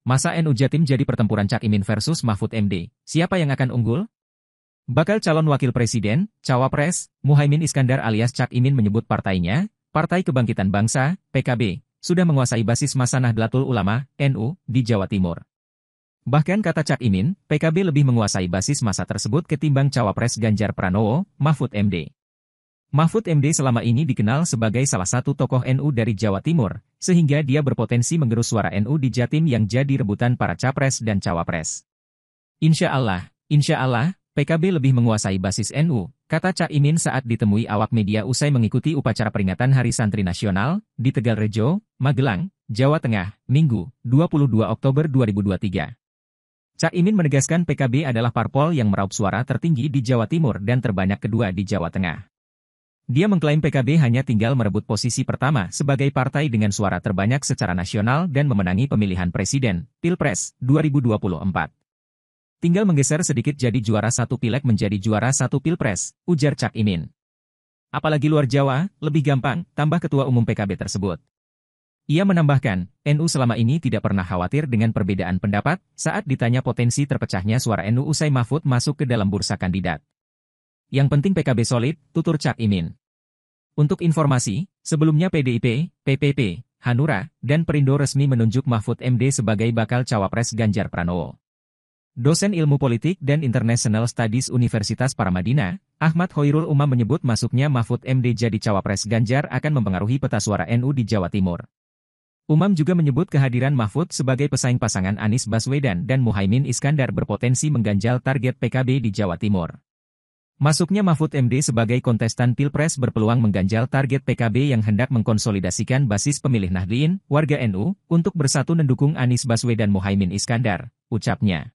Masa NU Jatim jadi pertempuran Cak Imin versus Mahfud MD. Siapa yang akan unggul? Bakal calon wakil presiden, Cawapres, Muhaimin Iskandar alias Cak Imin menyebut partainya, Partai Kebangkitan Bangsa, PKB, sudah menguasai basis masa Nahdlatul Ulama, NU, di Jawa Timur. Bahkan kata Cak Imin, PKB lebih menguasai basis masa tersebut ketimbang Cawapres Ganjar Pranowo, Mahfud MD. Mahfud MD selama ini dikenal sebagai salah satu tokoh NU dari Jawa Timur, sehingga dia berpotensi menggerus suara NU di Jatim yang jadi rebutan para capres dan cawapres. Insya Allah, insya Allah, PKB lebih menguasai basis NU, kata Cak Imin saat ditemui awak media usai mengikuti upacara peringatan Hari Santri Nasional di Tegal Rejo, Magelang, Jawa Tengah, Minggu, 22 Oktober 2023. Cak Imin menegaskan PKB adalah parpol yang meraup suara tertinggi di Jawa Timur dan terbanyak kedua di Jawa Tengah. Dia mengklaim PKB hanya tinggal merebut posisi pertama sebagai partai dengan suara terbanyak secara nasional dan memenangi pemilihan presiden, Pilpres, 2024. Tinggal menggeser sedikit jadi juara satu pilek menjadi juara satu Pilpres, ujar Cak Imin. Apalagi luar Jawa, lebih gampang, tambah ketua umum PKB tersebut. Ia menambahkan, NU selama ini tidak pernah khawatir dengan perbedaan pendapat saat ditanya potensi terpecahnya suara NU usai Mahfud masuk ke dalam bursa kandidat. Yang penting PKB solid, tutur Cak Imin. Untuk informasi, sebelumnya PDIP, PPP, Hanura, dan Perindo resmi menunjuk Mahfud MD sebagai bakal cawapres Ganjar Pranowo. Dosen ilmu politik dan International Studies Universitas Paramadina, Ahmad Hoirul Umam menyebut masuknya Mahfud MD jadi cawapres Ganjar akan mempengaruhi peta suara NU di Jawa Timur. Umam juga menyebut kehadiran Mahfud sebagai pesaing pasangan Anies Baswedan dan Muhaimin Iskandar berpotensi mengganjal target PKB di Jawa Timur. Masuknya Mahfud MD sebagai kontestan Pilpres berpeluang mengganjal target PKB yang hendak mengkonsolidasikan basis pemilih Nahdlin, warga NU, untuk bersatu mendukung Anies Baswedan Mohaimin Iskandar, ucapnya.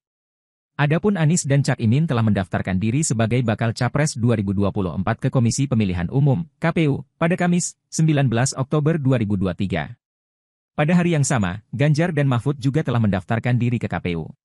Adapun Anies dan Cak Imin telah mendaftarkan diri sebagai bakal Capres 2024 ke Komisi Pemilihan Umum, KPU, pada Kamis, 19 Oktober 2023. Pada hari yang sama, Ganjar dan Mahfud juga telah mendaftarkan diri ke KPU.